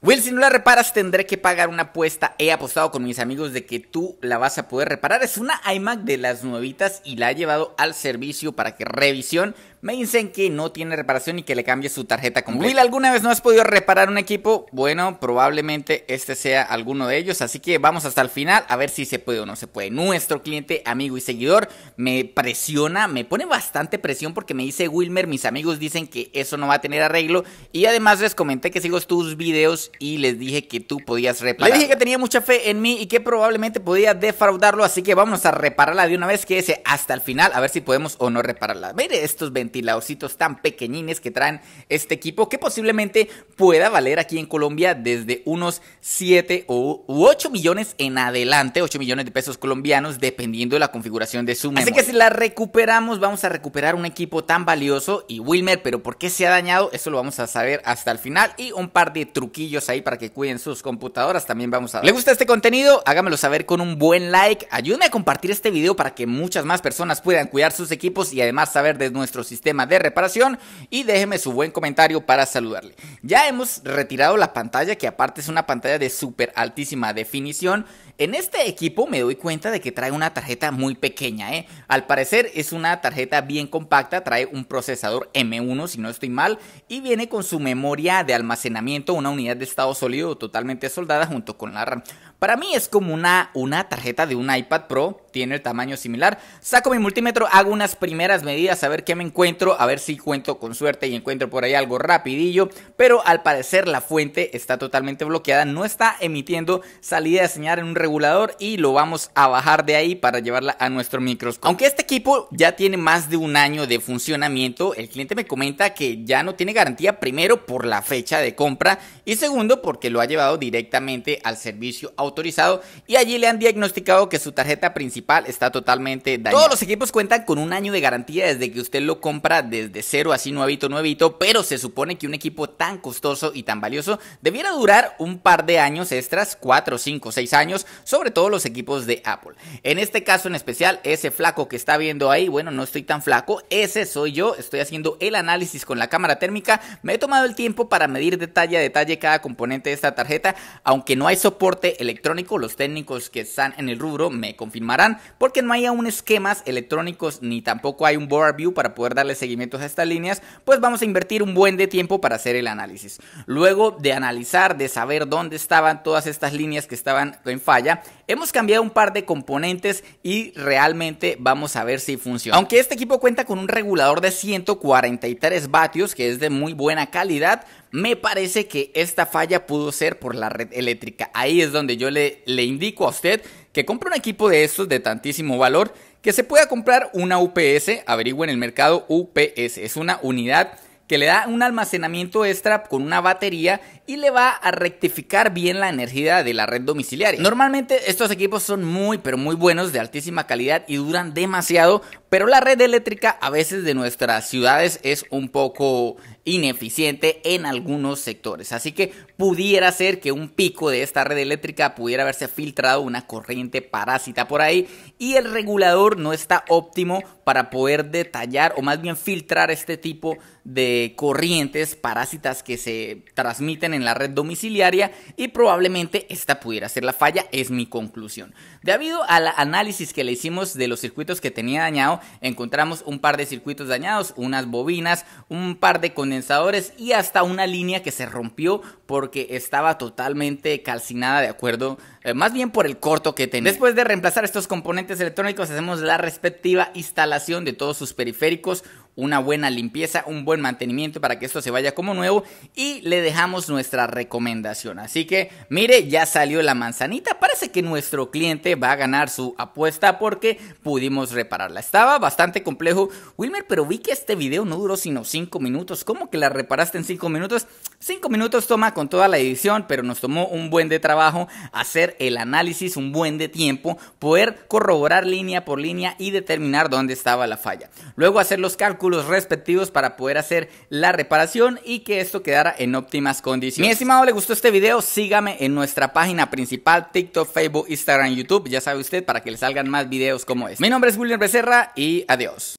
Will, si no la reparas tendré que pagar una apuesta. He apostado con mis amigos de que tú la vas a poder reparar. Es una iMac de las nuevitas y la ha llevado al servicio para que revisión. Me dicen que no tiene reparación y que le cambie su tarjeta completa. Will, ¿alguna vez no has podido reparar un equipo? Bueno, probablemente este sea alguno de ellos. Así que vamos hasta el final a ver si se puede o no se puede. Nuestro cliente, amigo y seguidor, me presiona, me pone bastante presión porque me dice Wilmer, mis amigos dicen que eso no va a tener arreglo. Y además les comenté que sigo tus videos y les dije que tú podías reparar. Le dije que tenía mucha fe en mí y que probablemente podía defraudarlo. Así que vamos a repararla de una vez. Quédese hasta el final a ver si podemos o no repararla. Mire estos 20 ventiladorcitos tan pequeñines que traen este equipo que posiblemente pueda valer aquí en Colombia desde unos 7 u 8 millones en adelante, 8 millones de pesos colombianos dependiendo de la configuración de su memoria. Así que si la recuperamos vamos a recuperar un equipo tan valioso y Wilmer, pero ¿por qué se ha dañado? Eso lo vamos a saber hasta el final y un par de truquillos ahí para que cuiden sus computadoras también vamos a ver. ¿Le gusta este contenido? Hágamelo saber con un buen like, ayúdeme a compartir este video para que muchas más personas puedan cuidar sus equipos y además saber de nuestro sistema de reparación y déjeme su buen comentario para saludarle. Ya hemos retirado la pantalla que aparte es una pantalla de súper altísima definición. En este equipo me doy cuenta de que trae una tarjeta muy pequeña. ¿eh? Al parecer es una tarjeta bien compacta, trae un procesador M1 si no estoy mal y viene con su memoria de almacenamiento, una unidad de estado sólido totalmente soldada junto con la RAM. Para mí es como una, una tarjeta de un iPad Pro tiene el tamaño similar. Saco mi multímetro, hago unas primeras medidas a ver qué me encuentro, a ver si cuento con suerte y encuentro por ahí algo rapidillo, pero al parecer la fuente está totalmente bloqueada, no está emitiendo salida de señal en un regulador y lo vamos a bajar de ahí para llevarla a nuestro microscopio. Aunque este equipo ya tiene más de un año de funcionamiento, el cliente me comenta que ya no tiene garantía primero por la fecha de compra y segundo porque lo ha llevado directamente al servicio autorizado y allí le han diagnosticado que su tarjeta principal está totalmente dañado. Todos los equipos cuentan con un año de garantía desde que usted lo compra desde cero, así nuevito, nuevito, pero se supone que un equipo tan costoso y tan valioso debiera durar un par de años extras, 4, 5, 6 años, sobre todo los equipos de Apple. En este caso en especial, ese flaco que está viendo ahí, bueno, no estoy tan flaco, ese soy yo, estoy haciendo el análisis con la cámara térmica, me he tomado el tiempo para medir detalle a detalle cada componente de esta tarjeta, aunque no hay soporte electrónico, los técnicos que están en el rubro me confirmarán porque no hay aún esquemas electrónicos ni tampoco hay un board view para poder darle seguimiento a estas líneas, pues vamos a invertir un buen de tiempo para hacer el análisis. Luego de analizar, de saber dónde estaban todas estas líneas que estaban en falla, hemos cambiado un par de componentes y realmente vamos a ver si funciona. Aunque este equipo cuenta con un regulador de 143 vatios, que es de muy buena calidad, me parece que esta falla pudo ser por la red eléctrica. Ahí es donde yo le, le indico a usted que compre un equipo de estos de tantísimo valor, que se pueda comprar una UPS, averigüe en el mercado UPS, es una unidad que le da un almacenamiento extra con una batería y le va a rectificar bien la energía de la red domiciliaria. Normalmente estos equipos son muy pero muy buenos, de altísima calidad y duran demasiado, pero la red eléctrica a veces de nuestras ciudades es un poco ineficiente en algunos sectores. Así que pudiera ser que un pico de esta red eléctrica pudiera haberse filtrado una corriente parásita por ahí y el regulador no está óptimo para poder detallar o más bien filtrar este tipo de corrientes parásitas que se transmiten en la red domiciliaria y probablemente esta pudiera ser la falla, es mi conclusión. Debido al análisis que le hicimos de los circuitos que tenía dañado, encontramos un par de circuitos dañados, unas bobinas, un par de condensadores y hasta una línea que se rompió porque estaba totalmente calcinada de acuerdo, eh, más bien por el corto que tenía. Después de reemplazar estos componentes electrónicos hacemos la respectiva instalación de todos sus periféricos, una buena limpieza, un buen mantenimiento para que esto se vaya como nuevo y le dejamos nuestra recomendación. Así que mire, ya salió la manzanita, parece que nuestro cliente va a ganar su apuesta porque pudimos repararla. Estaba bastante complejo, Wilmer, pero vi que este video no duró sino 5 minutos. ¿Cómo que la reparaste en 5 minutos? 5 minutos toma con toda la edición, pero nos tomó un buen de trabajo hacer el análisis, un buen de tiempo, poder corroborar línea por línea y determinar dónde estaba la falla. Luego hacer los cálculos respectivos para poder hacer la reparación y que esto quedara en óptimas condiciones. Mi estimado, ¿le gustó este video? Sígame en nuestra página principal, TikTok, Facebook, Instagram, YouTube, ya sabe usted, para que le salgan más videos como este. Mi nombre es William Becerra y adiós.